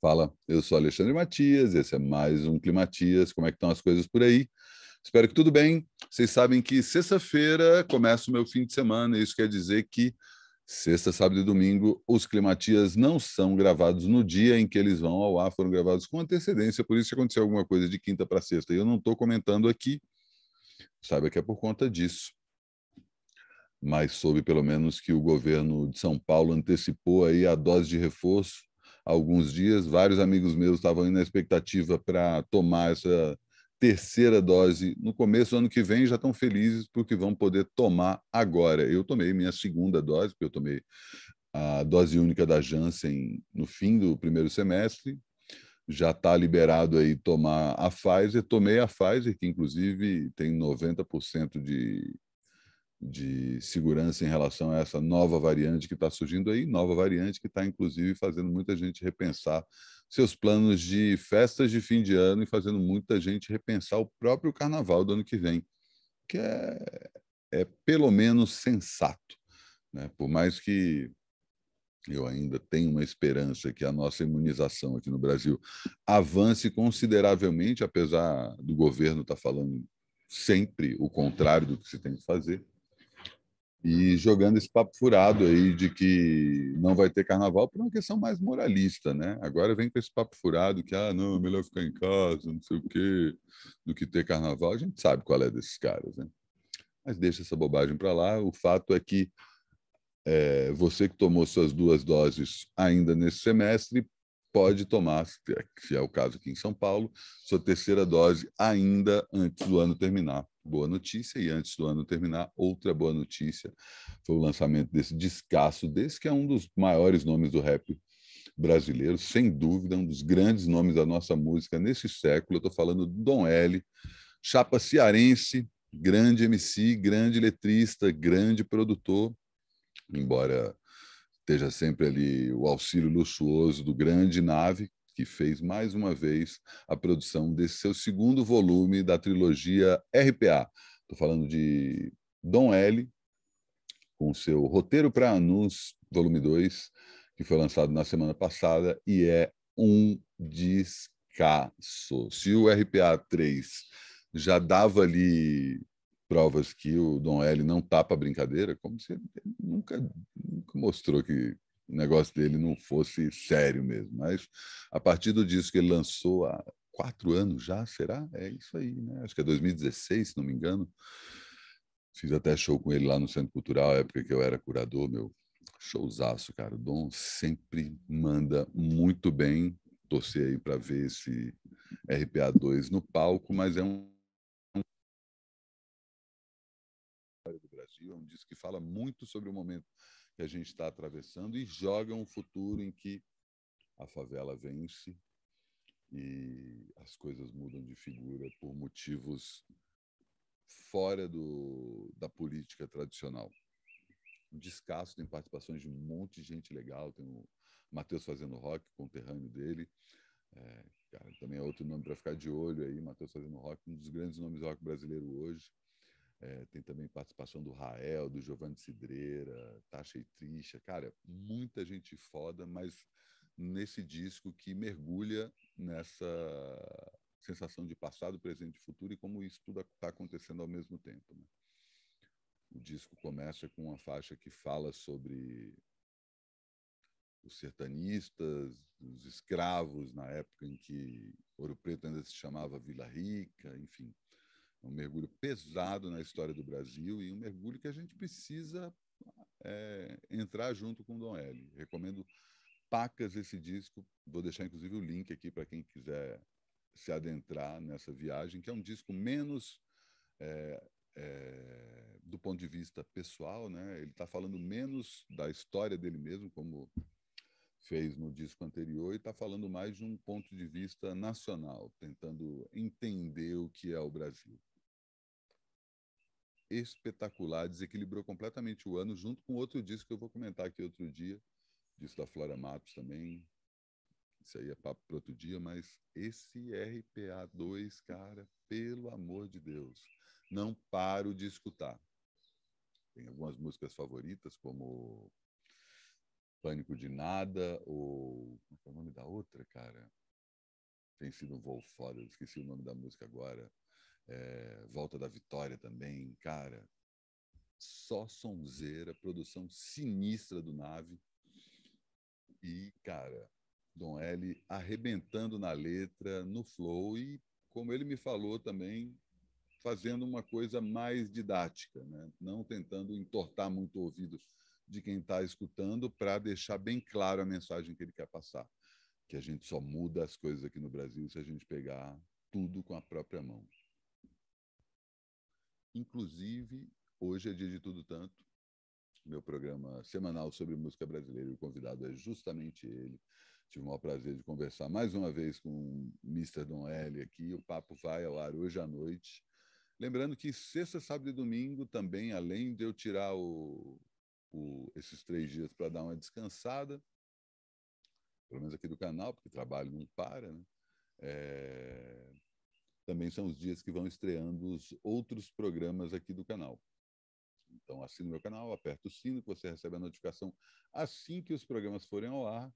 Fala, eu sou Alexandre Matias, esse é mais um Climatias. Como é que estão as coisas por aí? Espero que tudo bem. Vocês sabem que sexta-feira começa o meu fim de semana, e isso quer dizer que sexta, sábado e domingo os Climatias não são gravados no dia em que eles vão ao ar, foram gravados com antecedência, por isso aconteceu alguma coisa de quinta para sexta e eu não estou comentando aqui, saiba que é por conta disso. Mas soube pelo menos que o governo de São Paulo antecipou aí a dose de reforço alguns dias. Vários amigos meus estavam aí na expectativa para tomar essa terceira dose no começo do ano que vem já estão felizes porque vão poder tomar agora. Eu tomei minha segunda dose, porque eu tomei a dose única da Janssen no fim do primeiro semestre. Já está liberado aí tomar a Pfizer. Tomei a Pfizer, que inclusive tem 90% de de segurança em relação a essa nova variante que está surgindo aí, nova variante que está, inclusive, fazendo muita gente repensar seus planos de festas de fim de ano e fazendo muita gente repensar o próprio carnaval do ano que vem, que é, é pelo menos sensato. Né? Por mais que eu ainda tenha uma esperança que a nossa imunização aqui no Brasil avance consideravelmente, apesar do governo estar tá falando sempre o contrário do que se tem que fazer e jogando esse papo furado aí de que não vai ter carnaval por uma questão mais moralista, né? Agora vem com esse papo furado que, ah, não, melhor ficar em casa, não sei o quê, do que ter carnaval. A gente sabe qual é desses caras, né? Mas deixa essa bobagem para lá. O fato é que é, você que tomou suas duas doses ainda nesse semestre pode tomar, é, se é o caso aqui em São Paulo, sua terceira dose ainda antes do ano terminar. Boa notícia, e antes do ano terminar, outra boa notícia foi o lançamento desse descasso, desse que é um dos maiores nomes do rap brasileiro, sem dúvida, um dos grandes nomes da nossa música nesse século. Eu estou falando do Dom L, chapa cearense, grande MC, grande letrista, grande produtor, embora esteja sempre ali o auxílio luxuoso do grande nave, que fez mais uma vez a produção desse seu segundo volume da trilogia RPA. Estou falando de Dom L, com seu roteiro para Anus, volume 2, que foi lançado na semana passada e é um descasso. Se o RPA 3 já dava ali provas que o Dom L não tapa tá brincadeira, como se ele nunca mostrou que o negócio dele não fosse sério mesmo. Mas a partir do disco que ele lançou há quatro anos já, será? É isso aí, né? Acho que é 2016, se não me engano. Fiz até show com ele lá no Centro Cultural, época que eu era curador, meu. Showzaço, cara. O Dom sempre manda muito bem. Torcer aí para ver esse RPA2 no palco, mas é um do Brasil, é um disco que fala muito sobre o momento que a gente está atravessando e joga um futuro em que a favela vence e as coisas mudam de figura por motivos fora do, da política tradicional. Descasso, tem participações de um monte de gente legal, tem o Matheus fazendo rock, conterrâneo dele, é, cara, também é outro nome para ficar de olho aí, Matheus fazendo rock, um dos grandes nomes do rock brasileiro hoje. É, tem também participação do Rael, do Giovanni Cidreira, Tasha e Trisha. Cara, muita gente foda, mas nesse disco que mergulha nessa sensação de passado, presente e futuro e como isso tudo está acontecendo ao mesmo tempo. Né? O disco começa com uma faixa que fala sobre os sertanistas, os escravos na época em que Ouro Preto ainda se chamava Vila Rica, enfim um mergulho pesado na história do Brasil e um mergulho que a gente precisa é, entrar junto com o Dom L. Recomendo pacas esse disco. Vou deixar inclusive o link aqui para quem quiser se adentrar nessa viagem, que é um disco menos é, é, do ponto de vista pessoal, né? Ele está falando menos da história dele mesmo, como fez no disco anterior, e está falando mais de um ponto de vista nacional, tentando entender o que é o Brasil espetacular, desequilibrou completamente o ano, junto com outro disco que eu vou comentar aqui outro dia, disco da Flora Matos também. Isso aí é papo para outro dia, mas esse RPA2, cara, pelo amor de Deus, não paro de escutar. Tem algumas músicas favoritas, como Pânico de Nada, ou. Como é, é o nome da outra, cara? Tem sido um voo foda, esqueci o nome da música agora é, Volta da Vitória também, cara. Só sonzeira, produção sinistra do Nave. E, cara, Dom L arrebentando na letra, no flow e, como ele me falou também, fazendo uma coisa mais didática, né? não tentando entortar muito o ouvido de quem está escutando para deixar bem claro a mensagem que ele quer passar. Que a gente só muda as coisas aqui no Brasil se a gente pegar tudo com a própria mão. Inclusive, hoje é dia de tudo tanto. Meu programa semanal sobre música brasileira, o convidado é justamente ele. Tive o maior prazer de conversar mais uma vez com o Mr. Don L aqui. O papo vai ao ar hoje à noite. Lembrando que sexta, sábado e domingo também, além de eu tirar o, o, esses três dias para dar uma descansada, pelo menos aqui do canal, porque trabalho não para, né? É, também são os dias que vão estreando os outros programas aqui do canal. Então, assina o meu canal, aperta o sino que você recebe a notificação assim que os programas forem ao ar.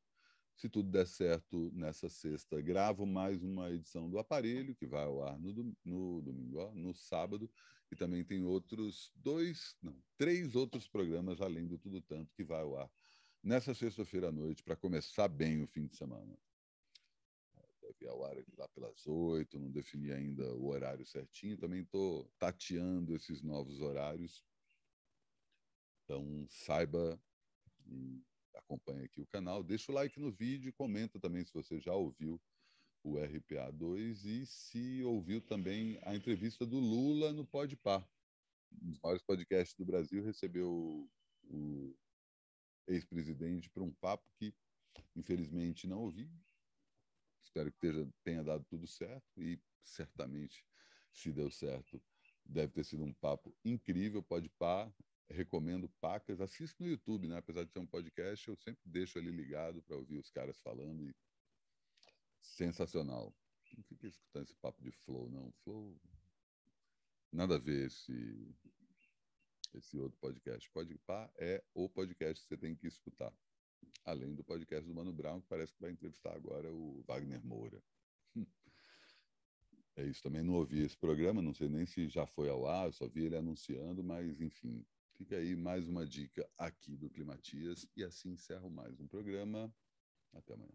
Se tudo der certo, nessa sexta gravo mais uma edição do aparelho, que vai ao ar no, dom no domingo, ó, no sábado, e também tem outros dois, não, três outros programas além do Tudo Tanto, que vai ao ar nessa sexta-feira à noite, para começar bem o fim de semana que ao ar lá pelas oito, não defini ainda o horário certinho. Também estou tateando esses novos horários. Então, saiba e acompanhe aqui o canal. Deixa o like no vídeo, comenta também se você já ouviu o RPA2 e se ouviu também a entrevista do Lula no Podpar. Um dos maiores podcasts do Brasil recebeu o ex-presidente para um papo que, infelizmente, não ouvi, Espero que esteja, tenha dado tudo certo e certamente, se deu certo, deve ter sido um papo incrível. Pode pá, recomendo pacas. Assista no YouTube, né? Apesar de ser um podcast, eu sempre deixo ali ligado para ouvir os caras falando. E... Sensacional. Não fiquei escutando esse papo de flow, não. Flow. Nada a ver esse, esse outro podcast. Pode pá é o podcast que você tem que escutar além do podcast do Mano Brown, que parece que vai entrevistar agora o Wagner Moura. Hum. É isso, também não ouvi esse programa, não sei nem se já foi ao ar, só vi ele anunciando, mas enfim, fica aí mais uma dica aqui do Climatias e assim encerro mais um programa. Até amanhã.